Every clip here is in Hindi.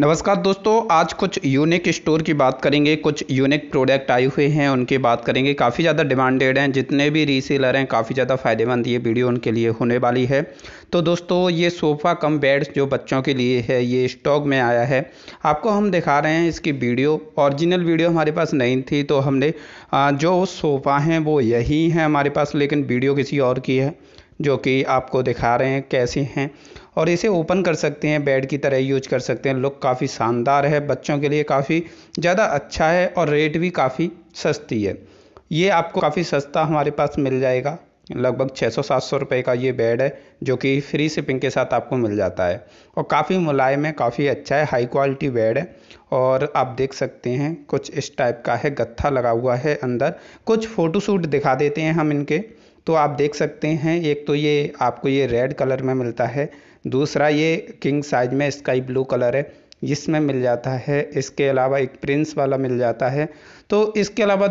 नमस्कार दोस्तों आज कुछ यूनिक स्टोर की बात करेंगे कुछ यूनिक प्रोडक्ट आए हुए हैं उनकी बात करेंगे काफ़ी ज़्यादा डिमांडेड हैं जितने भी रीसेलर हैं काफ़ी ज़्यादा फ़ायदेमंद ये वीडियो उनके लिए होने वाली है तो दोस्तों ये सोफ़ा कम बेड्स जो बच्चों के लिए है ये स्टॉक में आया है आपको हम दिखा रहे हैं इसकी वीडियो ओरिजिनल वीडियो हमारे पास नहीं थी तो हमने जो सोफ़ा हैं वो यही हैं हमारे पास लेकिन वीडियो किसी और की है जो कि आपको दिखा रहे हैं कैसे हैं और इसे ओपन कर सकते हैं बेड की तरह यूज कर सकते हैं लुक काफ़ी शानदार है बच्चों के लिए काफ़ी ज़्यादा अच्छा है और रेट भी काफ़ी सस्ती है ये आपको काफ़ी सस्ता हमारे पास मिल जाएगा लगभग 600-700 रुपए का ये बेड है जो कि फ्री शिपिंग के साथ आपको मिल जाता है और काफ़ी मुलायम है काफ़ी अच्छा है हाई क्वालिटी बेड है और आप देख सकते हैं कुछ इस टाइप का है गत्था लगा हुआ है अंदर कुछ फ़ोटोशूट दिखा देते हैं हम इनके तो आप देख सकते हैं एक तो ये आपको ये रेड कलर में मिलता है दूसरा ये किंग साइज में स्काई ब्लू कलर है जिसमें मिल जाता है इसके अलावा एक प्रिंस वाला मिल जाता है तो इसके अलावा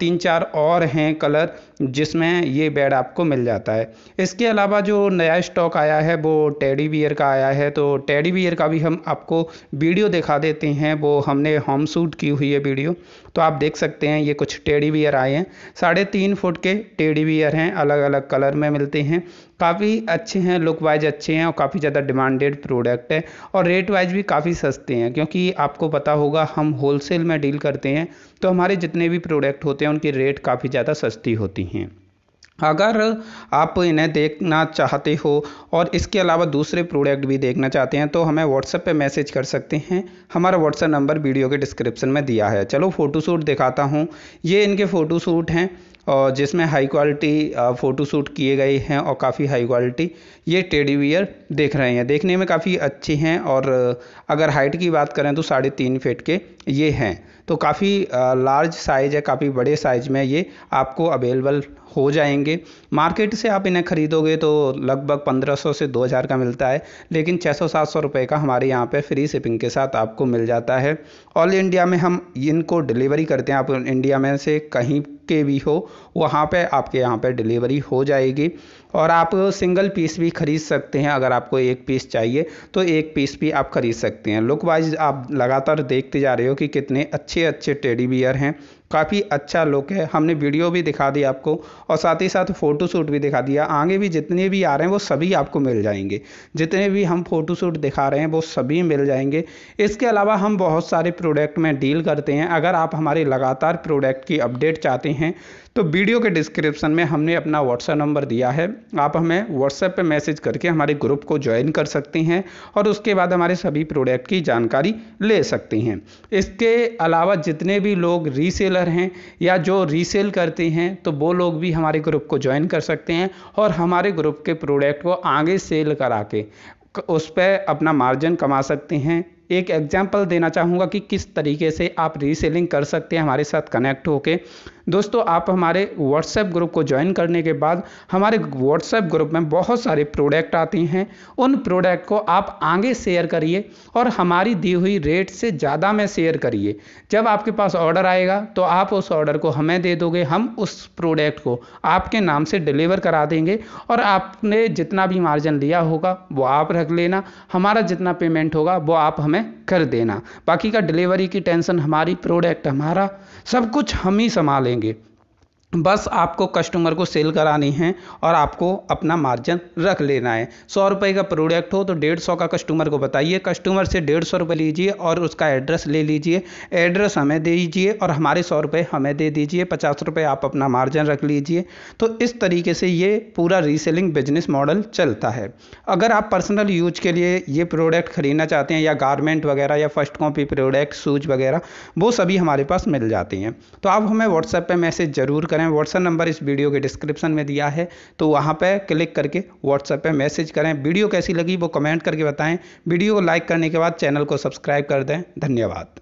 तीन चार और हैं कलर जिसमें ये बेड आपको मिल जाता है इसके अलावा जो नया स्टॉक आया है वो टेडी बियर का आया है तो टेडी बियर का भी हम आपको वीडियो दिखा देते हैं वो हमने होम सूट की हुई है वीडियो तो आप देख सकते हैं ये कुछ टेडी बियर आए हैं साढ़े तीन फुट के टेडी बियर हैं अलग अलग कलर में मिलते हैं काफ़ी अच्छे हैं लुक वाइज अच्छे हैं और काफ़ी ज़्यादा डिमांडेड प्रोडक्ट है और रेट वाइज भी काफ़ी सस्ते हैं क्योंकि आपको पता होगा हम होलसेल में डील करते हैं तो हम हमारे जितने भी प्रोडक्ट होते हैं उनकी रेट काफ़ी ज़्यादा सस्ती होती हैं अगर आप इन्हें देखना चाहते हो और इसके अलावा दूसरे प्रोडक्ट भी देखना चाहते हैं तो हमें व्हाट्सएप पे मैसेज कर सकते हैं हमारा व्हाट्सएप नंबर वीडियो के डिस्क्रिप्शन में दिया है चलो फ़ोटोशूट दिखाता हूँ ये इनके फ़ोटोशूट हैं और जिसमें हाई क्वालिटी फ़ोटोशूट किए गए हैं और काफ़ी हाई क्वालिटी ये टेडी वियर देख रहे हैं देखने में काफ़ी अच्छे हैं और अगर हाइट की बात करें तो साढ़े तीन फिट के ये हैं तो काफ़ी लार्ज साइज़ है काफ़ी बड़े साइज़ में ये आपको अवेलेबल हो जाएंगे मार्केट से आप इन्हें ख़रीदोगे तो लगभग 1500 से 2000 का मिलता है लेकिन 600-700 रुपए का हमारे यहाँ पे फ्री शिपिंग के साथ आपको मिल जाता है ऑल इंडिया में हम इनको डिलीवरी करते हैं आप इंडिया में से कहीं के भी हो वहाँ पे आपके यहाँ पे डिलीवरी हो जाएगी और आप सिंगल पीस भी ख़रीद सकते हैं अगर आपको एक पीस चाहिए तो एक पीस भी आप ख़रीद सकते हैं लुक वाइज आप लगातार देखते जा रहे हो कि कितने अच्छे अच्छे टेडी बियर हैं काफ़ी अच्छा लुक है हमने वीडियो भी दिखा दी आपको और साथ ही साथ फ़ोटोशूट भी दिखा दिया आगे भी जितने भी आ रहे हैं वो सभी आपको मिल जाएंगे जितने भी हम फ़ोटोशूट दिखा रहे हैं वो सभी मिल जाएंगे इसके अलावा हम बहुत सारे प्रोडक्ट में डील करते हैं अगर आप हमारे लगातार प्रोडक्ट की अपडेट चाहते हैं रही हैं तो वीडियो के डिस्क्रिप्शन में हमने अपना व्हाट्सएप नंबर दिया है आप हमें व्हाट्सएप पे मैसेज करके हमारे ग्रुप को ज्वाइन कर सकती हैं और उसके बाद हमारे सभी प्रोडक्ट की जानकारी ले सकती हैं इसके अलावा जितने भी लोग रीसेलर हैं या जो रीसेल करते हैं तो वो लोग भी हमारे ग्रुप को ज्वाइन कर सकते हैं और हमारे ग्रुप के प्रोडक्ट को आगे सेल करा के उस पर अपना मार्जिन कमा सकते हैं एक एग्जाम्पल देना चाहूँगा कि किस तरीके से आप रीसेलिंग कर सकते हैं हमारे साथ कनेक्ट होके दोस्तों आप हमारे व्हाट्सएप ग्रुप को ज्वाइन करने के बाद हमारे व्हाट्सएप ग्रुप में बहुत सारे प्रोडक्ट आते हैं उन प्रोडक्ट को आप आगे शेयर करिए और हमारी दी हुई रेट से ज़्यादा में शेयर करिए जब आपके पास ऑर्डर आएगा तो आप उस ऑर्डर को हमें दे दोगे हम उस प्रोडक्ट को आपके नाम से डिलीवर करा देंगे और आपने जितना भी मार्जिन लिया होगा वो आप रख लेना हमारा जितना पेमेंट होगा वो आप हमें हमें कर देना बाकी का डिलीवरी की टेंशन हमारी प्रोडक्ट हमारा सब कुछ हम ही संभालेंगे बस आपको कस्टमर को सेल करानी है और आपको अपना मार्जिन रख लेना है सौ रुपये का प्रोडक्ट हो तो डेढ़ सौ का कस्टमर को बताइए कस्टमर से डेढ़ सौ रुपये लीजिए और उसका एड्रेस ले लीजिए एड्रेस हमें दे दीजिए और हमारे सौ रुपये हमें दे दीजिए पचास रुपये आप अपना मार्जिन रख लीजिए तो इस तरीके से ये पूरा रीसेलिंग बिजनेस मॉडल चलता है अगर आप पर्सनल यूज के लिए ये प्रोडक्ट ख़रीदना चाहते हैं या गारमेंट वगैरह या फर्स्ट कॉपी प्रोडक्ट शूज वगैरह वो सभी हमारे पास मिल जाती हैं तो आप हमें व्हाट्सएप पर मैसेज ज़रूर करें करें व्हाट्सएप नंबर इस वीडियो के डिस्क्रिप्शन में दिया है तो वहाँ पर क्लिक करके व्हाट्सएप पर मैसेज करें वीडियो कैसी लगी वो कमेंट करके बताएँ वीडियो को लाइक करने के बाद चैनल को सब्सक्राइब कर दें धन्यवाद